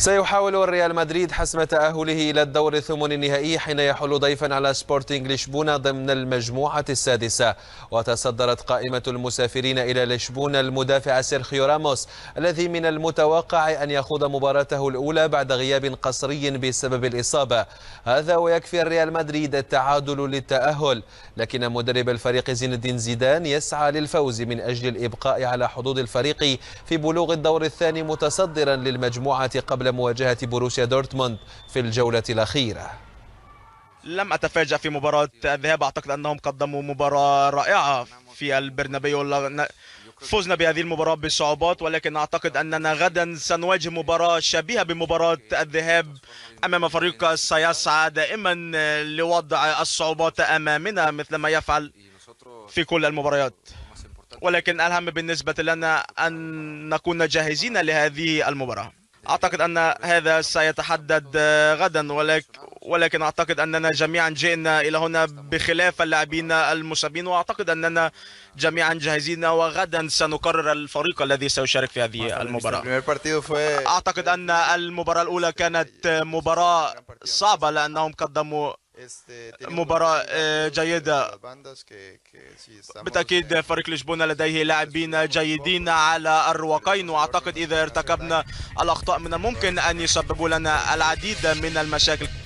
سيحاول ريال مدريد حسم تأهله إلى الدور الثمن النهائي حين يحل ضيفا على سبورتينغ لشبونة ضمن المجموعة السادسة وتصدرت قائمة المسافرين إلى لشبونة المدافع سيرخيو راموس الذي من المتوقع أن يخوض مباراته الأولى بعد غياب قصري بسبب الإصابة هذا ويكفي ريال مدريد التعادل للتأهل لكن مدرب الفريق زين الدين زيدان يسعى للفوز من أجل الإبقاء على حدود الفريق في بلوغ الدور الثاني متصدرا للمجموعة قبل قبل مواجهة بروسيا دورتموند في الجولة الأخيرة لم أتفاجأ في مباراة الذهاب أعتقد أنهم قدموا مباراة رائعة في البرنابيو فزنا بهذه المباراة بصعوبات ولكن أعتقد أننا غدا سنواجه مباراة شبيهة بمباراة الذهاب أمام فريق سيسعى دائما لوضع الصعوبات أمامنا مثل ما يفعل في كل المباريات ولكن الأهم بالنسبة لنا أن نكون جاهزين لهذه المباراة أعتقد أن هذا سيتحدد آه، غدا ولكن ولكن أعتقد أننا جميعا جئنا إلى هنا بخلاف اللاعبين المصابين وأعتقد أننا جميعا جاهزين وغدا سنقرر الفريق الذي سيشارك في هذه المباراة أعتقد أن المباراة الأولى كانت مباراة صعبة لأنهم قدموا مباراة جيدة بالتأكيد فريق لشبونة لديه لاعبين جيدين على الرواقين وأعتقد إذا ارتكبنا الأخطاء من الممكن أن يسببوا لنا العديد من المشاكل